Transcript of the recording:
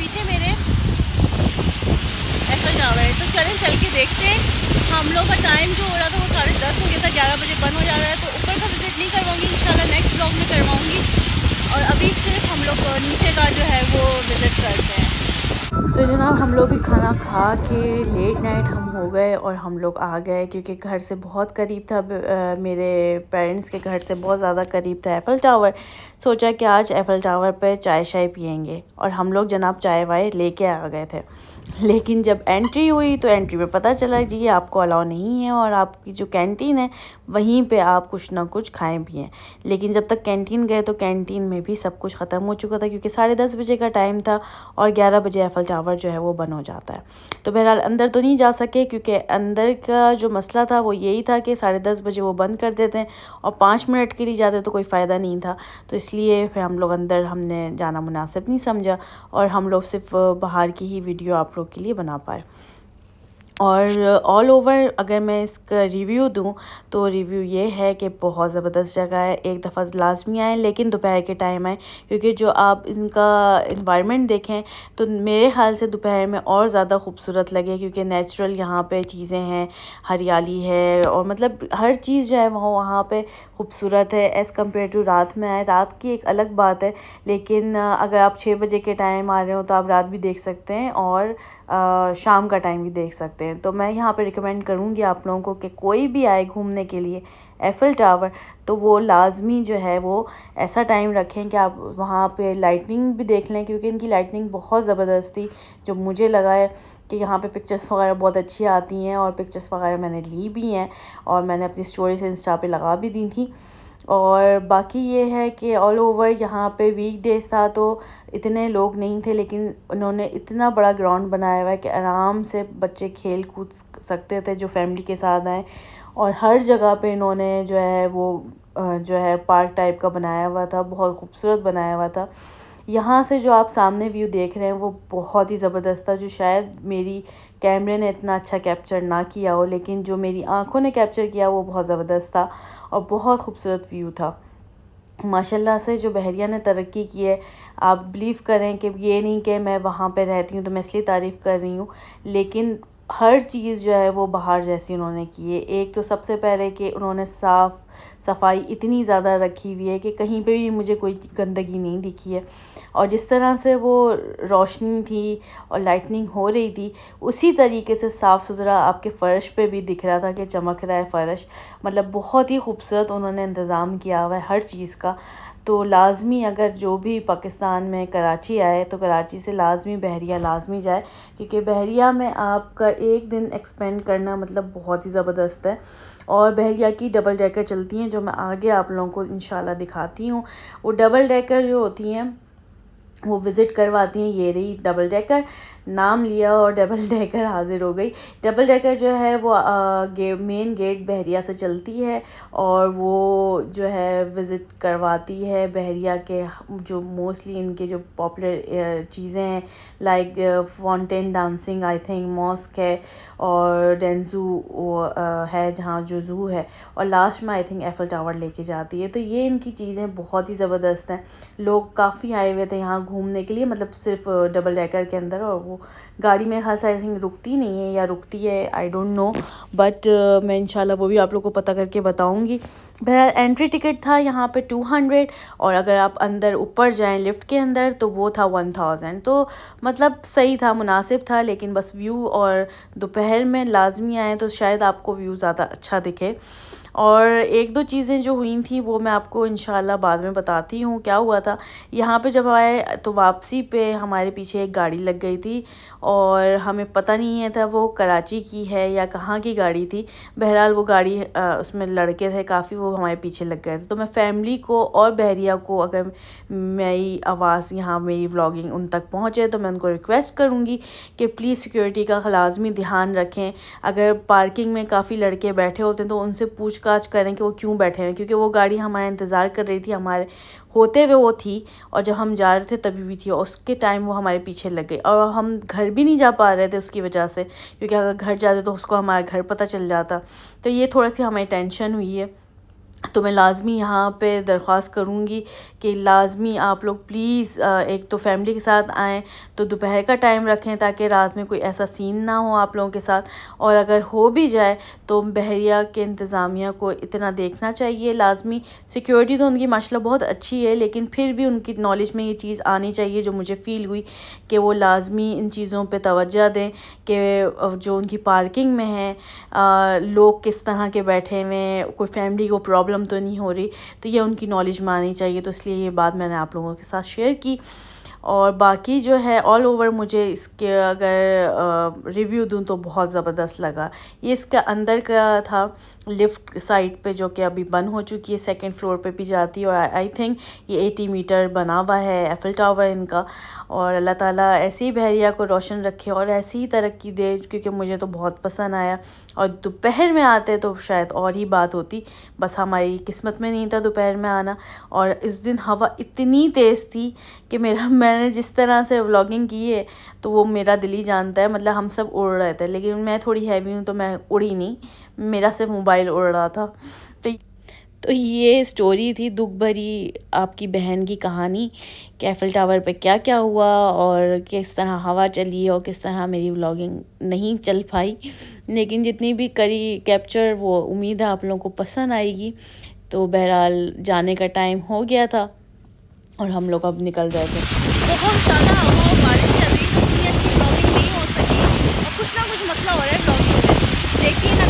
पीछे मेरे ऐसा जा रहा है तो चलें चल के देखते हैं हम लोग का टाइम जो हो रहा था वो साढ़े दस हो गया था ग्यारह बजे बंद हो जा रहा है तो ऊपर का विजिट नहीं करवाऊँगी इंशाल्लाह नेक्स्ट ब्लॉग में करवाऊँगी और अभी सिर्फ हम लोग नीचे का जो है वो विज़िट करते हैं तो जनाब हम लोग भी खाना खा के लेट नाइट हम हो गए और हम लोग आ गए क्योंकि घर से बहुत करीब था आ, मेरे पेरेंट्स के घर से बहुत ज़्यादा करीब था एफ़ल टावर सोचा कि आज एफ़ल टावर पर चाय शाय पियेंगे और हम लोग जनाब चाय वाय लेके आ गए थे लेकिन जब एंट्री हुई तो एंट्री में पता चला जी आपको अलाउ नहीं है और आपकी जो कैंटीन है वहीं पे आप कुछ ना कुछ खाएं भी हैं लेकिन जब तक कैंटीन गए तो कैंटीन में भी सब कुछ ख़त्म हो चुका था क्योंकि साढ़े दस बजे का टाइम था और ग्यारह बजे एफल टावर जो है वो बंद हो जाता है तो बहरहाल अंदर तो नहीं जा सके क्योंकि अंदर का जो मसला था वो यही था कि साढ़े दस बजे वो बंद कर देते हैं और पाँच मिनट के लिए जाते तो कोई फ़ायदा नहीं था तो इसलिए फिर हम लोग अंदर हमने जाना मुनासिब नहीं समझा और हम लोग सिर्फ बाहर की ही वीडियो आप लोग के लिए बना पाए और ऑल ओवर अगर मैं इसका रिव्यू दूं तो रिव्यू ये है कि बहुत ज़बरदस्त जगह है एक दफ़ा लाजमी आए लेकिन दोपहर के टाइम आए क्योंकि जो आप इनका इन्वायरमेंट देखें तो मेरे ख्याल से दोपहर में और ज़्यादा खूबसूरत लगे क्योंकि नेचुरल यहाँ पे चीज़ें हैं हरियाली है और मतलब हर चीज़ जो है वह वहाँ पर खूबसूरत है एज़ कम्पेयर टू रात में आए रात की एक अलग बात है लेकिन अगर आप छः बजे के टाइम आ रहे हो तो आप रात भी देख सकते हैं और आ, शाम का टाइम भी देख सकते हैं तो मैं यहाँ पे रिकमेंड करूँगी आप लोगों को कि कोई भी आए घूमने के लिए एफ़िल टावर तो वो लाजमी जो है वो ऐसा टाइम रखें कि आप वहाँ पे लाइटनिंग भी देख लें क्योंकि इनकी लाइटनिंग बहुत ज़बरदस्त थी जो मुझे लगा है कि यहाँ पे पिक्चर्स वगैरह बहुत अच्छी आती हैं और पिक्चर्स वगैरह मैंने ली भी हैं और मैंने अपनी स्टोरीज इंस्टा पर लगा भी दी थी और बाकी ये है कि ऑल ओवर यहाँ पे वीक डेज था तो इतने लोग नहीं थे लेकिन उन्होंने इतना बड़ा ग्राउंड बनाया हुआ है कि आराम से बच्चे खेल कूद सकते थे जो फैमिली के साथ आए और हर जगह पे इन्होंने जो है वो जो है पार्क टाइप का बनाया हुआ था बहुत खूबसूरत बनाया हुआ था यहाँ से जो आप सामने व्यू देख रहे हैं वो बहुत ही ज़बरदस्त था जो शायद मेरी कैमरे ने इतना अच्छा कैप्चर ना किया हो लेकिन जो मेरी आँखों ने कैप्चर किया वो बहुत ज़बरदस्त था और बहुत खूबसूरत व्यू था माशाल्लाह से जो बहरिया ने तरक्की की है आप बिलीव करें कि ये नहीं कि मैं वहाँ पर रहती हूँ तो मैं इसलिए तारीफ़ कर रही हूँ लेकिन हर चीज़ जो है वो बाहर जैसी उन्होंने की है एक तो सबसे पहले कि उन्होंने साफ़ सफाई इतनी ज़्यादा रखी हुई है कि कहीं पे भी मुझे कोई गंदगी नहीं दिखी है और जिस तरह से वो रोशनी थी और लाइटनिंग हो रही थी उसी तरीके से साफ़ सुथरा आपके फ़र्श पे भी दिख रहा था कि चमक रहा है फ़र्श मतलब बहुत ही खूबसूरत उन्होंने इंतज़ाम किया हुआ है हर चीज़ का तो लाजमी अगर जो भी पाकिस्तान में कराची आए तो कराची से लाजमी बहरिया लाजमी जाए क्योंकि बहरिया में आपका एक दिन एक्सपेंड करना मतलब बहुत ही ज़बरदस्त है और बहरिया की डबल जैकेट चलती मिलती हैं जो मैं आगे आप लोगों को इन दिखाती हूँ वो डबल डेकर जो होती हैं वो विज़िट करवाती हैं ये रही डबल डेकर नाम लिया और डबल डेकर हाज़िर हो गई डबल डेकर जो है वो गे, मेन गेट बहरिया से चलती है और वो जो है विज़िट करवाती है बहरिया के जो मोस्टली इनके जो पॉपुलर चीज़ें हैं like fountain dancing I think mosque है और डेंजू है जहाँ जो जू है और लास्ट में आई थिंक एफल टावर लेके जाती है तो ये इनकी चीज़ें बहुत ही ज़बरदस्त हैं लोग काफ़ी आए हुए थे यहाँ घूमने के लिए मतलब सिर्फ डबल डेकर के अंदर और वो गाड़ी में खास आई थिंक रुकती नहीं है या रुकती है आई डोंट नो बट मैं इंशाल्लाह वो भी आप लोग को पता करके बताऊंगी बहरहाल एंट्री टिकट था यहाँ पे टू हंड्रेड और अगर आप अंदर ऊपर जाएँ लिफ्ट के अंदर तो वो था वन थाउजेंड तो मतलब सही था मुनासिब था लेकिन बस व्यू और दोपहर में लाजमी आएँ तो शायद आपको व्यू ज़्यादा अच्छा दिखे और एक दो चीज़ें जो हुई थी वो मैं आपको इन बाद में बताती हूँ क्या हुआ था यहाँ पे जब आए तो वापसी पे हमारे पीछे एक गाड़ी लग गई थी और हमें पता नहीं है था वो कराची की है या कहाँ की गाड़ी थी बहरहाल वो गाड़ी आ, उसमें लड़के थे काफ़ी वो हमारे पीछे लग गए थे तो मैं फैमिली को और बहरिया को अगर मेरी आवाज़ यहाँ मेरी व्लॉगिंग उन तक पहुँचे तो मैं उनको रिक्वेस्ट करूँगी कि प्लीज़ सिक्योरिटी का लाजमी ध्यान रखें अगर पार्किंग में काफ़ी लड़के बैठे होते हैं तो उनसे पूछ पूछताछ करें कि वो क्यों बैठे हैं क्योंकि वो गाड़ी हमारा इंतज़ार कर रही थी हमारे होते हुए वो थी और जब हम जा रहे थे तभी भी थी और उसके टाइम वो हमारे पीछे लग गई और हम घर भी नहीं जा पा रहे थे उसकी वजह से क्योंकि अगर घर जाते तो उसको हमारा घर पता चल जाता तो ये थोड़ा सी हमारी टेंशन हुई है तो मैं लाजमी यहाँ पे दरख्वास्त करूँगी कि लाजमी आप लोग प्लीज़ एक तो फैमिली के साथ आएँ तो दोपहर का टाइम रखें ताकि रात में कोई ऐसा सीन ना हो आप लोगों के साथ और अगर हो भी जाए तो बहरिया के इंतज़ामिया को इतना देखना चाहिए लाजमी सिक्योरिटी तो उनकी माशाला बहुत अच्छी है लेकिन फिर भी उनकी नॉलेज में ये चीज़ आनी चाहिए जो मुझे फ़ील हुई कि वो लाजमी इन चीज़ों पर तोज्जा दें कि जो उनकी पार्किंग में है लोग किस तरह के बैठे हुए हैं कोई फैमिली को प्रॉब्लम प्रॉब्लम तो नहीं हो रही तो ये उनकी नॉलेज में आनी चाहिए तो इसलिए ये बात मैंने आप लोगों के साथ शेयर की और बाकी जो है ऑल ओवर मुझे इसके अगर रिव्यू दूँ तो बहुत ज़बरदस्त लगा ये इसका अंदर का था लिफ्ट साइड पे जो कि अभी बंद हो चुकी है सेकंड फ्लोर पे भी जाती है और आई थिंक ये एटी मीटर बना हुआ है एफिल टावर इनका और अल्लाह ताला ऐसी ही बहरिया को रोशन रखे और ऐसी ही तरक्की दे क्योंकि मुझे तो बहुत पसंद आया और दोपहर में आते तो शायद और ही बात होती बस हमारी किस्मत में नहीं था दोपहर में आना और इस दिन हवा इतनी तेज़ थी कि मेरा मैंने जिस तरह से व्लॉगिंग की है तो वो मेरा दिल ही जानता है मतलब हम सब उड़ रहे थे लेकिन मैं थोड़ी हैवी हूँ तो मैं उड़ी नहीं मेरा सिर्फ मोबाइल उड़ रहा था तो तो ये स्टोरी थी दुख भरी आपकी बहन की कहानी कैफल टावर पे क्या क्या हुआ और किस तरह हवा चली और किस तरह मेरी व्लॉगिंग नहीं चल पाई लेकिन जितनी भी करी कैप्चर वो उम्मीद है आप लोगों को पसंद आएगी तो बहरहाल जाने का टाइम हो गया था और हम लोग अब निकल रहे थे बहुत ज़्यादा बारिश चल रही थी अच्छी ब्लॉगिंग नहीं हो सकी कुछ ना कुछ मसला हो रहा है ब्लॉगिंग लेकिन